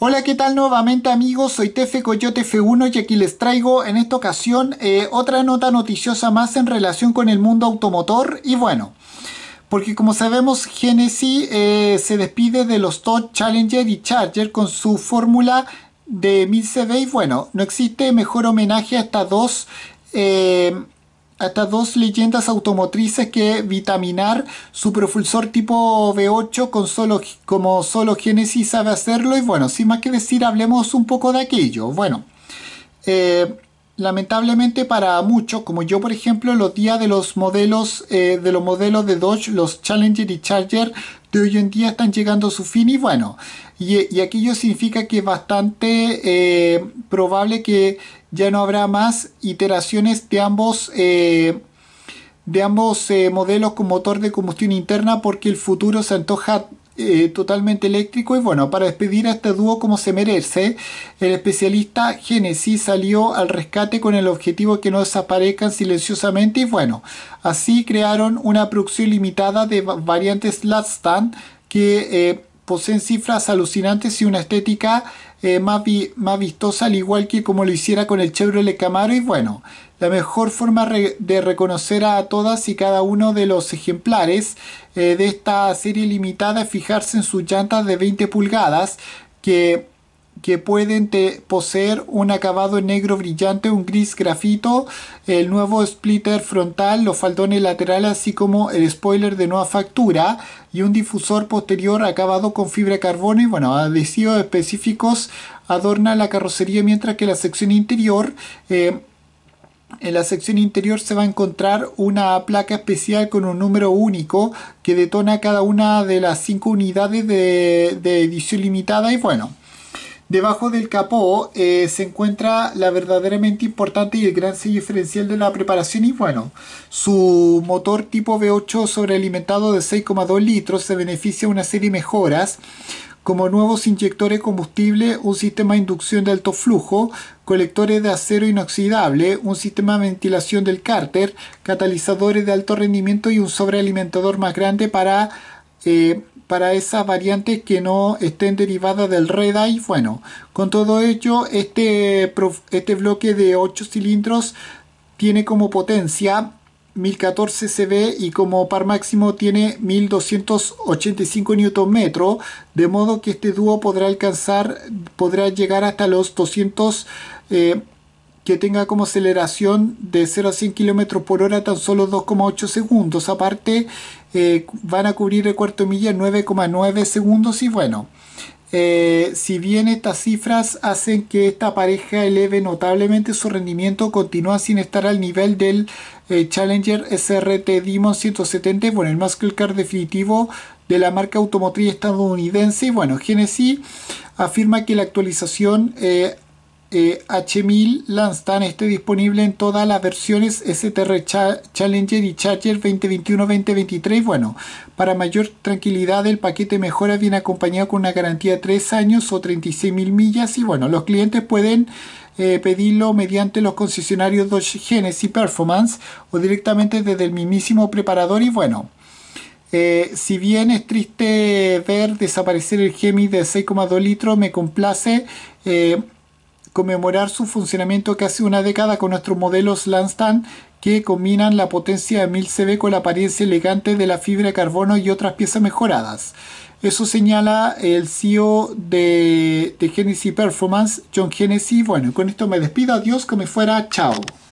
Hola, ¿qué tal nuevamente amigos? Soy Tefe Coyote F1 y aquí les traigo en esta ocasión eh, otra nota noticiosa más en relación con el mundo automotor y bueno, porque como sabemos Genesis eh, se despide de los Todd Challenger y Charger con su fórmula de 1000 CV y bueno, no existe mejor homenaje a estas dos eh, hasta dos leyendas automotrices que vitaminar su propulsor tipo V8 como solo Genesis sabe hacerlo y bueno, sin más que decir, hablemos un poco de aquello. Bueno, eh, lamentablemente para muchos, como yo por ejemplo, los días de los modelos eh, de los modelos de Dodge, los Challenger y Charger de hoy en día están llegando a su fin y bueno, y, aquello significa que es bastante eh, probable que ya no habrá más iteraciones de ambos. Eh, de ambos eh, modelos con motor de combustión interna porque el futuro se antoja eh, totalmente eléctrico y bueno, para despedir a este dúo como se merece, el especialista Genesis salió al rescate con el objetivo de que no desaparezcan silenciosamente y bueno, así crearon una producción limitada de variantes Lastan que eh, poseen cifras alucinantes y una estética eh, más, vistosa, al igual que como lo hiciera con el Chevrolet Camaro. Y bueno, la mejor forma de reconocer a todas y cada uno de los ejemplares eh, de esta serie limitada es fijarse en sus llantas de 20 pulgadas, que que pueden poseer un acabado negro brillante, un gris grafito, el nuevo splitter frontal, los faldones laterales, así como el spoiler de nueva factura y un difusor posterior acabado con fibra de carbono y bueno, adhesivos específicos adorna la carrocería mientras que la sección interior eh, en la sección interior se va a encontrar una placa especial con un número único que detona cada una de las cinco unidades de, de edición limitada y bueno, Debajo del capó eh, se encuentra la verdaderamente importante y el gran sello diferencial de la preparación y bueno, su motor tipo V8 sobrealimentado de 6,2 litros se beneficia de una serie de mejoras como nuevos inyectores de combustible, un sistema de inducción de alto flujo, colectores de acero inoxidable, un sistema de ventilación del cárter, catalizadores de alto rendimiento y un sobrealimentador más grande para eh, para esas variantes que no estén derivadas del red-eye. Bueno, con todo ello, este, este bloque de 8 cilindros tiene como potencia 1014 CV y como par máximo tiene 1285 Nm, de modo que este dúo podrá alcanzar, podrá llegar hasta los 200 eh, que tenga como aceleración de 0 a 100 km por hora tan solo 2,8 segundos. Aparte, eh, van a cubrir el cuarto milla 9,9 segundos y bueno. Eh, si bien estas cifras hacen que esta pareja eleve notablemente su rendimiento, continúa sin estar al nivel del eh, Challenger SRT Demon 170, bueno, el muscle car definitivo de la marca automotriz estadounidense. Y bueno, Genesis afirma que la actualización H1000 Lanstan esté disponible en todas las versiones STR Challenger y Charger 2021-2023. Bueno, para mayor tranquilidad el paquete mejora viene acompañado con una garantía de 3 años o 36.000 millas y bueno, los clientes pueden eh, pedirlo mediante los concesionarios Dodge Genesis Performance o directamente desde el mismísimo preparador y bueno. Eh, si bien es triste ver desaparecer el Gemi de 6,2 litros, me complace eh, conmemorar su funcionamiento hace una década con nuestros modelos Landstan que combinan la potencia de 1000 CV con la apariencia elegante de la fibra de carbono y otras piezas mejoradas. Eso señala el CEO de, Genesis Performance, John Genesis. Bueno, con esto me despido. Adiós, que me fuera. Chao.